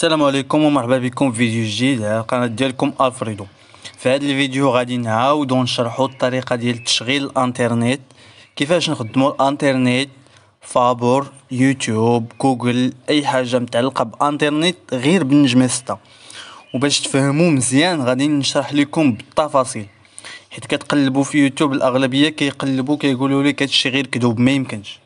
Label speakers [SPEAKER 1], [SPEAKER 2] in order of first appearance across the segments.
[SPEAKER 1] السلام عليكم ومرحبا بكم في فيديو جديد على القناه ديالكم الفريدو في هذا الفيديو غادي نعاودو نشرحو الطريقه ديال تشغيل الانترنت كيفاش نخدمو الانترنت فابور يوتيوب جوجل اي حاجه متعلقه بالانترنت غير بالنجمه ستة وباش تفهمو مزيان غادي نشرح لكم بالتفاصيل حيت كتقلبو في يوتيوب الاغلبيه كيقلبو كيقولو لك هادشي غير كذوب ما يمكنش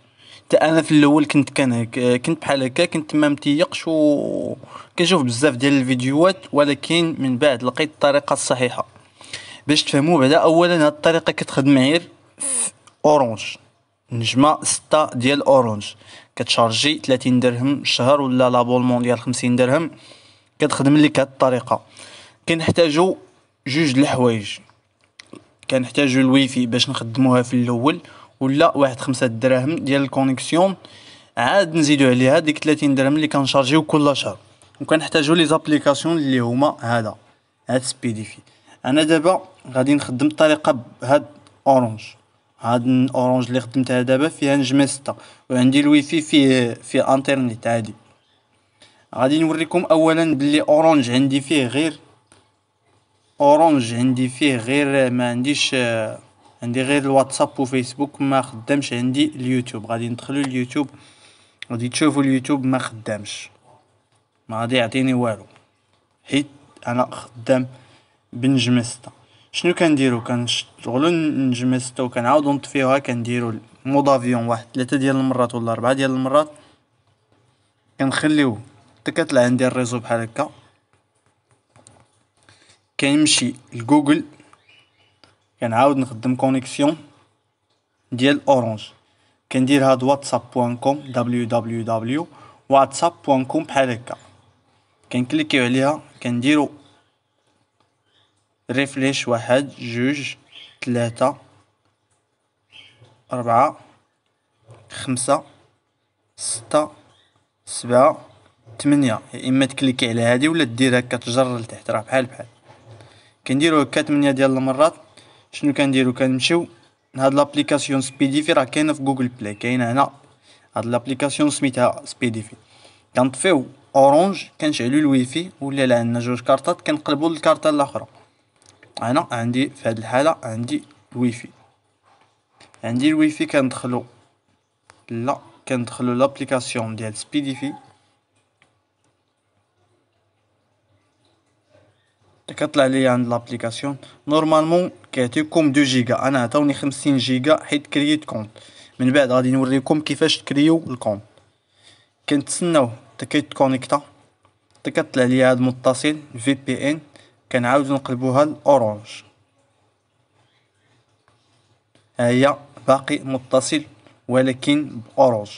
[SPEAKER 1] حتى انا في الاول كنت كان هكا كنت بحال هكا كنت ما متيقش و كنشوف بزاف ديال الفيديوهات ولكن من بعد لقيت الطريقه الصحيحه باش تفهموا بعدا اولا هاد الطريقه كتخدم غير في اورانج نجمه 6 ديال اورانج كتشارجي 30 درهم الشهر ولا لابولمون ديال 50 درهم كتخدم لك هاد الطريقه كنحتاجو جوج د الحوايج كنحتاجو الويفي باش نخدموها في الاول ولا واحد خمسة دراهم ديال الكونيكسيون عاد نزيدو عليها ديك 30 درهم اللي كنشارجيو كل شهر وكنحتاجو لي زابليكاسيون اللي هما هذا هاد سبيديفي انا دابا غادي نخدم الطريقه بهاد اورانج هاد اورانج اللي خدمتها دابا فيها نجمه ستة وعندي الويفي فيه في انترنيت عادي غادي نوريكم اولا بلي اورانج عندي فيه غير اورانج عندي فيه غير ما عنديش آه عندي غير الواتساب وفيسبوك ما خدامش عندي اليوتيوب غادي ندخلو اليوتيوب غادي تشوفوا اليوتيوب ما خدامش ما غادي يعطيني والو حيت انا خدام بنجمستا شنو كنديرو كنشتغلو نجمستا وكنعاودو نطفيوها كنديرو مود افيون واحد ثلاثه ديال المرات ولا اربعه ديال المرات كنخليو حتى كطلع عندي الريزو بحال هكا كنمشي لجوجل كنعاود نخدم كونيكسيون ديال اورانج كندير هاد واتساب بوان كوم دبليو دبليو دبليو واتساب بوان كوم بحال هكا كنكليكيو عليها كنديرو ريفليش واحد جوج تلاتة أربعة خمسة ستة سبعة تمنية يا إما تكليكي على هادي ولا دير هكا تجر لتحت راه بحال بحال كنديرو هكا تمنية ديال المرات شنو كنديرو كنمشيو لهاد لابليكاسيون سبيديفي راه كاينه في جوجل بلاي كاينه هنا هاد لابليكاسيون سميتها سبيديفي كنطفيو اورانج كنشعلو الويفي ولا لا عندنا جوج كارطات كنقلبو للكارطه الاخرى انا عندي في هاد الحاله عندي الويفي عندي الويفي كندخلو لا كندخلو لابليكاسيون ديال سبيديفي كطلع لي عند لابليكاسيون نورمالمون كيعطيكم دو جيجا انا عطاوني خمسين جيجا حيت كرييت كونت من بعد غادي نوريكم كيفاش تكريو الكونت كنتسناو حتى كيتكونيكتا حتى كطلع لي هاد متصل في بي ان كنعاودو نقلبوها لاورانج ها هي باقي متصل ولكن باورانج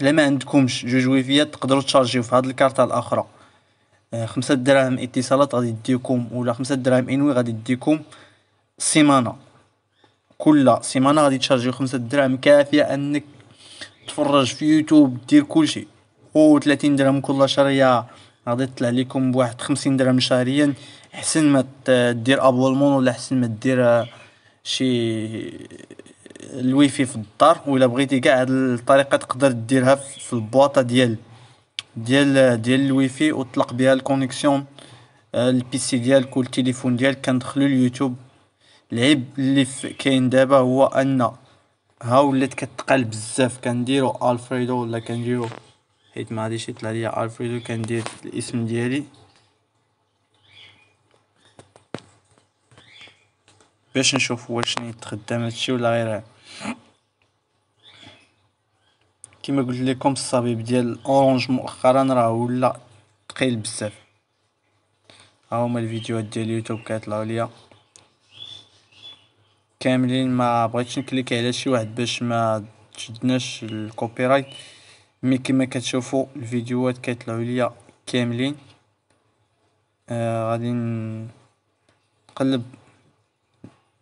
[SPEAKER 1] لما عندكمش جوج ويفيات تقدروا تشارجيو في هاد الكارتة الاخرى آه، خمسة دراهم اتصالات غادي يديكم ولا خمسة دراهم انوي غادي يديكم سيمانه كل سيمانه غادي تشارجيو خمسة دراهم كافيه انك تفرج في يوتيوب دير كلشي و 30 درهم كل شهريه غادي تطلع لكم بواحد 50 درهم شهريا حسن ما دير ابولمون ولا حسن ما دير آه، شي آه، الويفي في الدار ولا بغيتي كاع هاد الطريقه تقدر ديرها في البواطه ديال ديال ديال الويفي وطلق بها الكونيكسيون سي آه، ديالك والتليفون ديالك كندخلو اليوتيوب العيب اللي كاين دابا هو ان ها ولات كتقال بزاف كنديرو الفريدو ولا كنديرو حيت ما غاديش يطلع ليا الفريدو كندير الاسم ديالي باش نشوف واش نيت هادشي ولا غير كما قلت لكم الصبيب ديال اورانج مؤخرا راه ولا ثقيل بزاف ها هما الفيديوهات ديال اليوتيوب كيطلعوا ليا كاملين ما بغيتش نكليك على شي واحد باش ما تشدناش الكوبي رايت مي كما كتشوفوا الفيديوهات كيطلعوا ليا كاملين آه غادي نقلب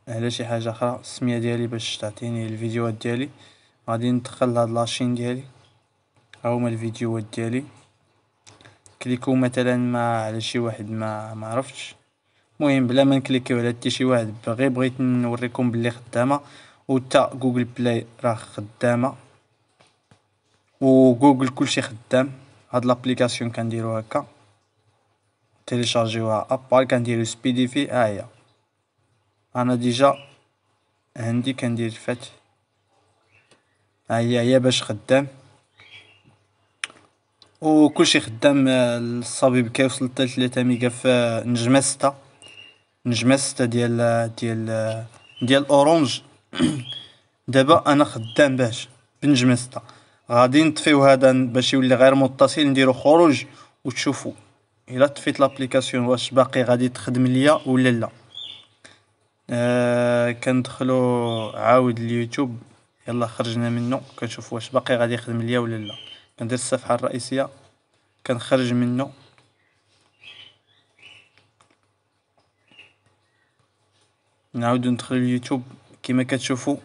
[SPEAKER 1] على شي حاجه اخرى السميه ديالي باش تعطيني الفيديوهات ديالي غادي ندخل لهاد لاشين ديالي ها هما الفيديوهات ديالي كليكو مثلا ما على شي واحد ما ما عرفتش المهم بلا ما نكليكيو على حتى شي واحد غير بغيت نوريكم بلي خدامه وتا جوجل بلاي راه خدامه و جوجل كلشي خدام هاد لابليكاسيون كنديرو هكا تيليشارجيوها ابار كنديرو سبيديفي ها هي انا ديجا عندي كندير فات هي هي باش خدام وكلشي خدام الصبيب كيوصل حتى 3 ميجا في نجمه 6 نجمه 6 ديال ديال ديال اورانج دابا انا خدام باش بنجمه 6 غادي نطفيو هذا باش يولي غير متصل نديرو خروج وتشوفوا الا طفيت لابليكاسيون واش باقي غادي تخدم ليا ولا لا آه كندخلو عاود اليوتيوب يلا خرجنا منو كنشوف واش باقي غادي يخدم ليا ولا لا كندير الصفحه الرئيسيه كنخرج منو نعاودو ندخل اليوتيوب كما كتشوفوا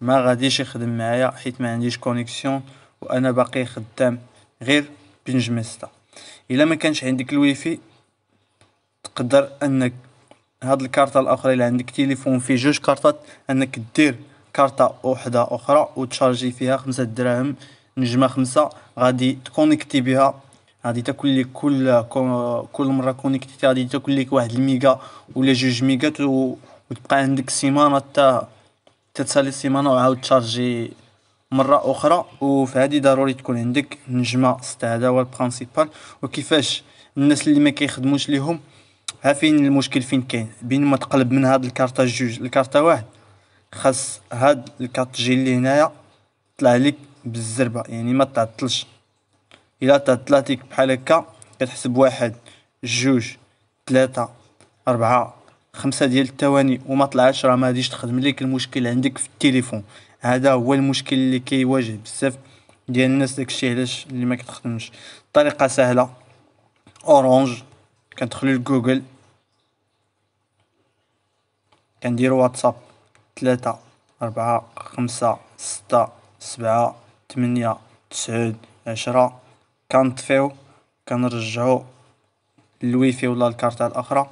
[SPEAKER 1] ما غاديش يخدم معايا حيت ما عنديش كونيكسيون وانا باقي خدام غير بنجمستا الا ما كانش عندك الويفي تقدر انك هاد الكارطه الاخرى الا عندك تليفون فيه جوج كارطات انك دير كارطة وحدة أخرى وتشارجي فيها خمسة دراهم نجمة خمسة غادي تكونيكتي بها غادي تاكل لك كل كل مره كونيكتي غادي تاكل لك واحد الميغا ولا جوج ميغا وتبقى عندك سيمانه حتى تتسالي السيمانه وعاود تشارجي مره اخرى وفي هذه ضروري تكون عندك نجمه سته هذا هو البرانسيبال وكيفاش الناس اللي ما كيخدموش ليهم ها فين المشكل فين كاين بين ما تقلب من هاد الكارطه جوج لكارطه واحد خاص هاد جي اللي هنايا طلع لك بالزربه يعني ما تعطلش الا تعطلات لك بحال هكا كتحسب واحد جوج ثلاثة أربعة خمسة ديال الثواني وما طلعش راه ما غاديش تخدم لك المشكل عندك في التليفون هذا هو المشكل اللي كيواجه بزاف ديال الناس داكشي علاش اللي ما كتخدمش طريقه سهله اورانج كندخلو لجوجل كندير واتساب ثلاثة أربعة خمسة ستة سبعة ثمانية تسعود عشرة كنطفيو كنرجعو للويفي ولا الكارتة الاخرى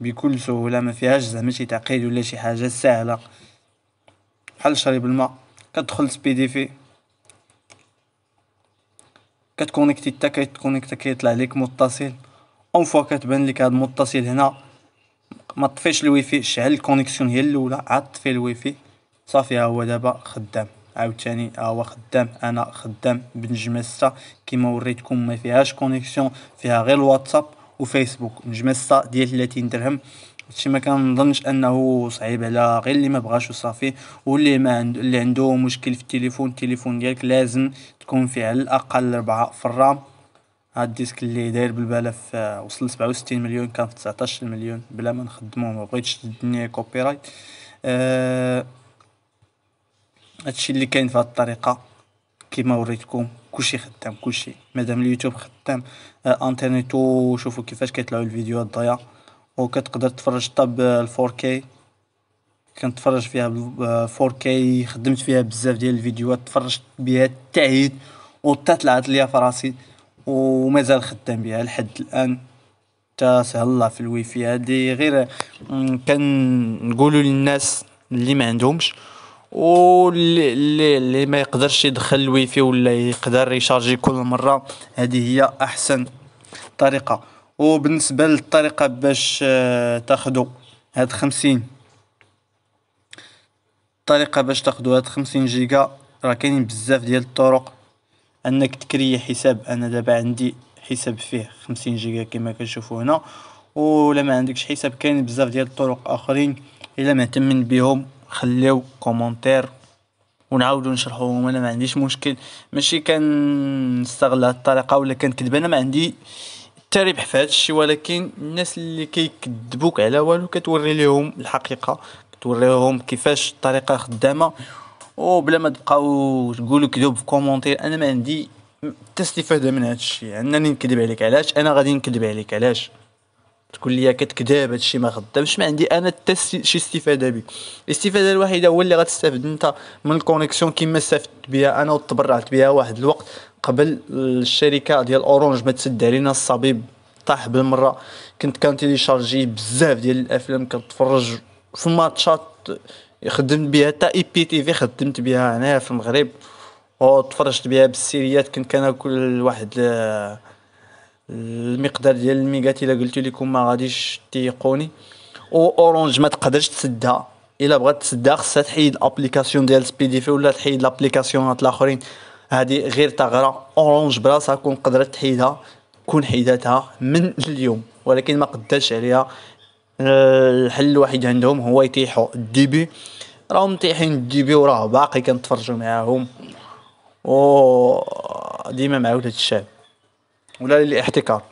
[SPEAKER 1] بكل سهولة مفيهاش زعما شي تعقيد ولا شي حاجة سهلة بحال شريب الماء كتدخل في كتكونيكتي تا كيتكونيكتا كيطلع ليك متصل اون فوا كتبان ليك هاد المتصل هنا ما طفيش الويفي شعل الكونيكسيون هي الاولى عاد طفي الويفي صافي ها هو دابا خدام عاوتاني ها هو خدام انا خدام بنجمة ستة كيما وريتكم ما فيهاش كونيكسيون فيها غير الواتساب وفيسبوك نجمة ستة ديال 30 درهم هادشي ما كنظنش انه صعيب على غير اللي ما بغاش وصافي واللي ما عند... اللي عنده مشكل في التليفون التليفون ديالك لازم تكون فيه على الاقل 4 في الرام هاد الديسك اللي داير بالبلف آه، وصل لسبعة وستين مليون كان في تسعتاش مليون بلا ما نخدمو بغيتش تدني كوبي رايت آه، هادشي اللي كاين هاد الطريقه كيما وريتكم كلشي خدام كلشي مادام اليوتيوب خدام آه انترنيت وشوفوا كيفاش كيطلعوا الفيديوهات ضيا وكتقدر تفرج طب آه، الفور كي كنتفرج فيها 4K خدمت فيها بزاف ديال الفيديوهات تفرجت بها التعيد حتى طلعت ليا فراسي ومازال خدام بها لحد الان حتى سهل الله في الويفي هادي غير نقولوا للناس اللي ما عندهمش واللي اللي, اللي ما يقدرش يدخل الويفي ولا يقدر يشارجي كل مره هذه هي احسن طريقه وبالنسبه للطريقه باش آه، تاخذوا هاد 50 الطريقه باش تاخذوا هاد 50 جيجا راه كاينين بزاف ديال الطرق انك تكري حساب انا دابا عندي حساب فيه خمسين جيجا كما كنشوفوا هنا ولا ما عندكش حساب كاين بزاف ديال الطرق اخرين الا مهتمين بهم خليو كومونتير ونعاودو نشرحوهم انا ما عنديش مشكل ماشي كنستغل هاد الطريقه ولا كنكذب انا ما عندي حتى ربح في هذا الشيء ولكن الناس اللي كيكذبوك على والو كتوري لهم الحقيقه كتوريهم كيفاش الطريقه خدامه وبلا ما تبقاو تقولوا كذوب في كومونتير انا ما عندي حتى استفاده من هذا الشيء انني نكذب عليك علاش انا غادي نكذب عليك علاش تقول لي كتكذب هادشي ما خدامش ما عندي انا حتى شي استفاده به الاستفاده الوحيده هو اللي غتستافد انت من الكونيكسيون كما استفدت بها انا وتبرعت بها واحد الوقت قبل الشركه ديال اورانج ما تسد علينا الصبيب طاح بالمره كنت كنتيليشارجي بزاف ديال الافلام كنتفرج في ماتشات خدمت بها حتى اي e بي تي في خدمت بها هنا في المغرب وتفرجت بها بالسيريات كنت كناكل واحد المقدار ديال الميغات الا قلت لكم ما غاديش تيقوني واورانج ما تقدرش تسدها الا بغات تسدها خصها تحيد الابليكاسيون ديال سبيدي في ولا تحيد الابليكاسيونات الاخرين هادي غير تغرى اورانج براسها كون قدرت تحيدها كون حيدتها من اليوم ولكن ما قداش عليها الحل الوحيد عندهم هو يطيحوا الديبي راهم مطيحين الديبي وراه باقي كنتفرجوا معاهم و ديما معاود هاد الشعب ولا للاحتكار